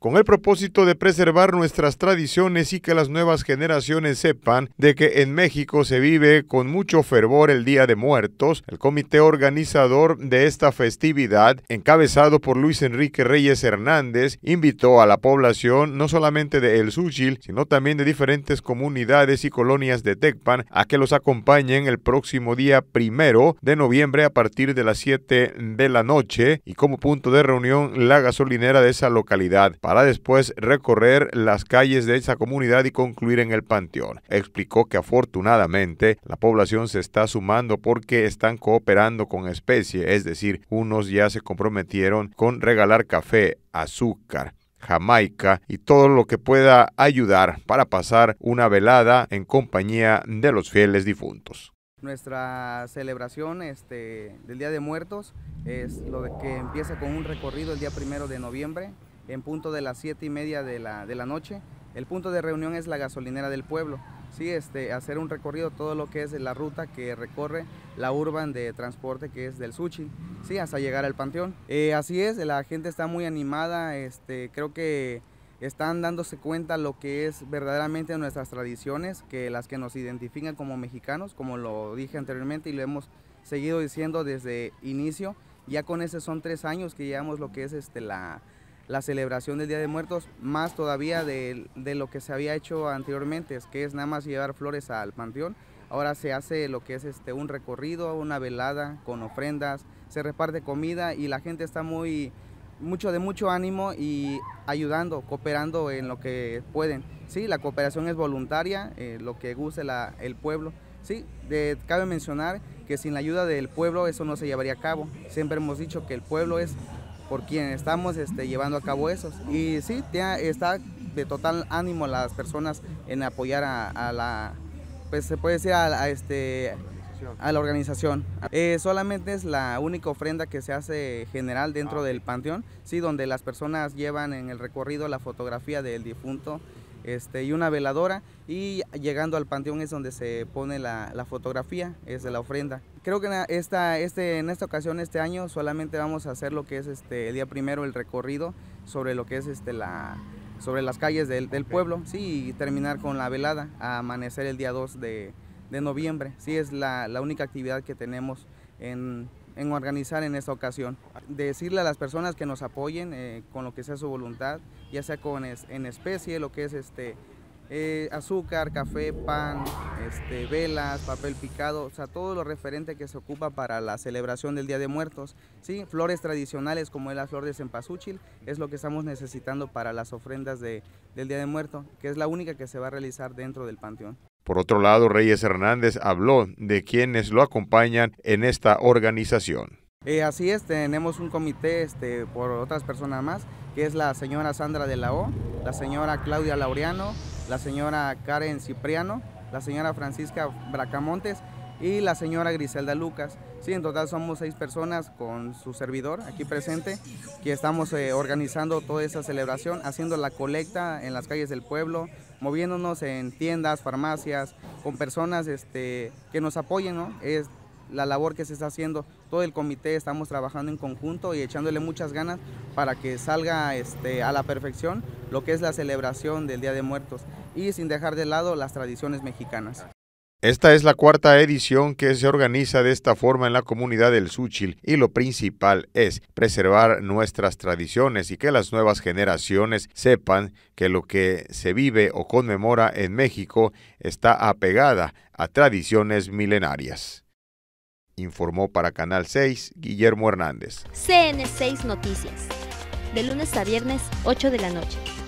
con el propósito de preservar nuestras tradiciones y que las nuevas generaciones sepan de que en México se vive con mucho fervor el Día de Muertos, el comité organizador de esta festividad, encabezado por Luis Enrique Reyes Hernández, invitó a la población no solamente de El Súchil, sino también de diferentes comunidades y colonias de Tecpan a que los acompañen el próximo día primero de noviembre a partir de las 7 de la noche y como punto de reunión la gasolinera de esa localidad para después recorrer las calles de esa comunidad y concluir en el panteón. Explicó que afortunadamente la población se está sumando porque están cooperando con especie, es decir, unos ya se comprometieron con regalar café, azúcar, Jamaica y todo lo que pueda ayudar para pasar una velada en compañía de los fieles difuntos. Nuestra celebración este, del Día de Muertos es lo que empieza con un recorrido el día primero de noviembre en punto de las siete y media de la, de la noche. El punto de reunión es la gasolinera del pueblo. Sí, este, hacer un recorrido todo lo que es la ruta que recorre la urban de transporte que es del Suchi, sí, hasta llegar al panteón. Eh, así es, la gente está muy animada, este, creo que están dándose cuenta lo que es verdaderamente nuestras tradiciones, que las que nos identifican como mexicanos, como lo dije anteriormente y lo hemos seguido diciendo desde inicio. Ya con ese son tres años que llevamos lo que es este, la, la celebración del Día de Muertos, más todavía de, lo que se había hecho anteriormente, es que es nada más llevar flores al panteón. Ahora se hace lo que es este, un recorrido, una velada con ofrendas, se reparte comida y la gente está muy, mucho de mucho ánimo y ayudando, cooperando en lo que pueden. Sí, la cooperación es voluntaria, eh, lo que guste el pueblo. Sí, cabe mencionar que sin la ayuda del pueblo eso no se llevaría a cabo. Siempre hemos dicho que el pueblo es por quien estamos este, llevando a cabo eso. Y sí, está de total ánimo las personas en apoyar a, la, pues se puede a, este, a la organización. Eh, solamente es la única ofrenda que se hace general dentro ah, del panteón, sí, donde las personas llevan en el recorrido la fotografía del difunto este, y una veladora y llegando al panteón es donde se pone la, fotografía, es de la ofrenda. Creo que en esta, este, en esta ocasión, este año, solamente vamos a hacer lo que es este, el día primero, el recorrido sobre lo que es este, la, sobre las calles del, pueblo, sí, y terminar con la velada, a amanecer el día 2 de, noviembre. Sí, es la, la única actividad que tenemos en en organizar en esta ocasión. Decirle a las personas que nos apoyen eh, con lo que sea su voluntad, ya sea con en especie, lo que es este eh, azúcar, café, pan, este, velas, papel picado, o sea, todo lo referente que se ocupa para la celebración del Día de Muertos. ¿sí? Flores tradicionales como es la flor de cempasúchil, es lo que estamos necesitando para las ofrendas del Día de Muertos, que es la única que se va a realizar dentro del panteón. Por otro lado, Reyes Hernández habló de quienes lo acompañan en esta organización. Eh, así es, tenemos un comité este, por otras personas más, que es la señora Sandra de la O, la señora Claudia Laureano, la señora Karen Cipriano, la señora Francisca Bracamontes y la señora Griselda Lucas. Sí, en total somos seis personas con su servidor aquí presente, que estamos eh, organizando toda esa celebración, haciendo la colecta en las calles del pueblo, moviéndonos en tiendas, farmacias, con personas este, que nos apoyen, ¿no? Es la labor que se está haciendo, todo el comité estamos trabajando en conjunto y echándole muchas ganas para que salga este, a la perfección lo que es la celebración del Día de Muertos y sin dejar de lado las tradiciones mexicanas. Esta es la cuarta edición que se organiza de esta forma en la comunidad del Suchil y lo principal es preservar nuestras tradiciones y que las nuevas generaciones sepan que lo que se vive o conmemora en México está apegada a tradiciones milenarias. Informó para Canal 6 Guillermo Hernández. CN6 Noticias, de lunes a viernes 8 de la noche.